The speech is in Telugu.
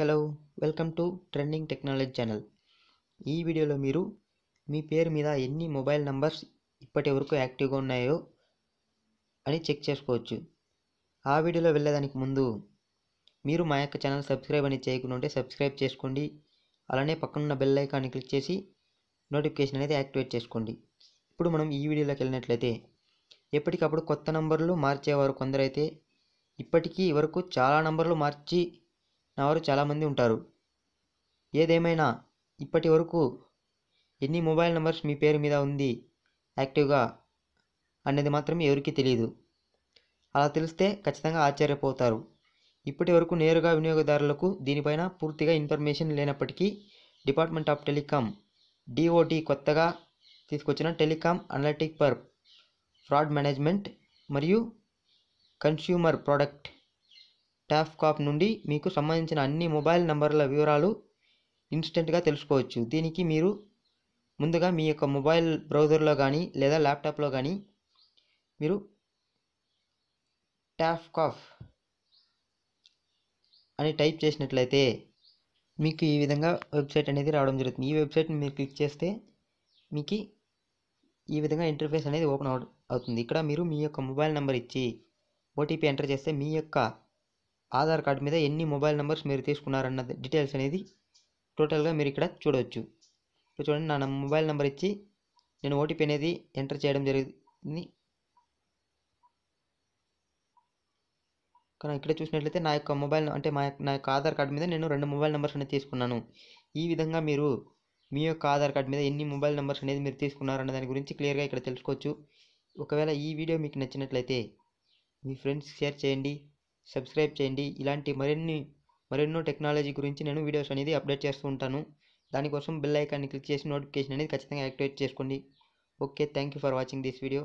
hello welcome to trending technology channel ఈ వీడియోలో మీరు మీ పేరు మీద ఎన్ని మొబైల్ నంబర్స్ ఇప్పటి వరకు యాక్టివ్గా ఉన్నాయో అని చెక్ చేసుకోవచ్చు ఆ వీడియోలో వెళ్ళేదానికి ముందు మీరు మా యొక్క ఛానల్ సబ్స్క్రైబ్ అని చేయకుండా ఉంటే సబ్స్క్రైబ్ చేసుకోండి అలానే పక్కనున్న బెల్ ఐకాన్ని క్లిక్ చేసి నోటిఫికేషన్ అనేది యాక్టివేట్ చేసుకోండి ఇప్పుడు మనం ఈ వీడియోలోకి వెళ్ళినట్లయితే ఎప్పటికప్పుడు కొత్త నంబర్లు మార్చేవారు కొందరైతే ఇప్పటికీ వరకు చాలా నంబర్లు మార్చి వారు చాలామంది ఉంటారు ఏదేమైనా ఇప్పటి వరకు ఎన్ని మొబైల్ నెంబర్స్ మీ పేరు మీద ఉంది యాక్టివ్గా అనేది మాత్రం ఎవరికీ తెలియదు అలా తెలిస్తే ఖచ్చితంగా ఆశ్చర్యపోతారు ఇప్పటి వరకు నేరుగా వినియోగదారులకు దీనిపైన పూర్తిగా ఇన్ఫర్మేషన్ లేనప్పటికీ డిపార్ట్మెంట్ ఆఫ్ టెలికాం డిఓటి కొత్తగా తీసుకొచ్చిన telecom analytic for fraud management మరియు కన్స్యూమర్ ప్రోడక్ట్ ట్యాప్కాప్ నుండి మీకు సంబంధించిన అన్ని మొబైల్ నంబర్ల వివరాలు ఇన్స్టెంట్గా తెలుసుకోవచ్చు దీనికి మీరు ముందుగా మీ యొక్క మొబైల్ బ్రౌజర్లో కానీ లేదా ల్యాప్టాప్లో కానీ మీరు కాఫ్ అని టైప్ చేసినట్లయితే మీకు ఈ విధంగా వెబ్సైట్ అనేది రావడం జరుగుతుంది ఈ వెబ్సైట్ని మీరు క్లిక్ చేస్తే మీకు ఈ విధంగా ఇంటర్ఫేస్ అనేది ఓపెన్ అవుతుంది ఇక్కడ మీరు మీ యొక్క మొబైల్ నెంబర్ ఇచ్చి ఓటీపీ ఎంటర్ చేస్తే మీ యొక్క ఆధార్ కార్డు మీద ఎన్ని మొబైల్ నెంబర్స్ మీరు తీసుకున్నారన్న డీటెయిల్స్ అనేది టోటల్గా మీరు ఇక్కడ చూడవచ్చు ఇప్పుడు చూడండి నా మొబైల్ నెంబర్ ఇచ్చి నేను ఓటీపీ అనేది ఎంటర్ చేయడం జరిగింది కానీ ఇక్కడ చూసినట్లయితే నా యొక్క మొబైల్ అంటే మా నా యొక్క ఆధార్ కార్డు మీద నేను రెండు మొబైల్ నెంబర్స్ అనేది తీసుకున్నాను ఈ విధంగా మీరు మీ యొక్క ఆధార్ కార్డు మీద ఎన్ని మొబైల్ నెంబర్స్ అనేది మీరు తీసుకున్నారన్న దాని గురించి క్లియర్గా ఇక్కడ తెలుసుకోవచ్చు ఒకవేళ ఈ వీడియో మీకు నచ్చినట్లయితే మీ ఫ్రెండ్స్ షేర్ చేయండి సబ్స్క్రైబ్ చేయండి ఇలాంటి మరిన్ని మరెన్నో టెక్నాలజీ గురించి నేను వీడియోస్ అనేది అప్డేట్ చేస్తూ ఉంటాను దానికోసం బెల్ ఐకాన్ని క్లిక్ చేసి నోటిఫికేషన్ అనేది ఖచ్చితంగా యాక్టివేట్ చేసుకోండి okay thank you for watching this video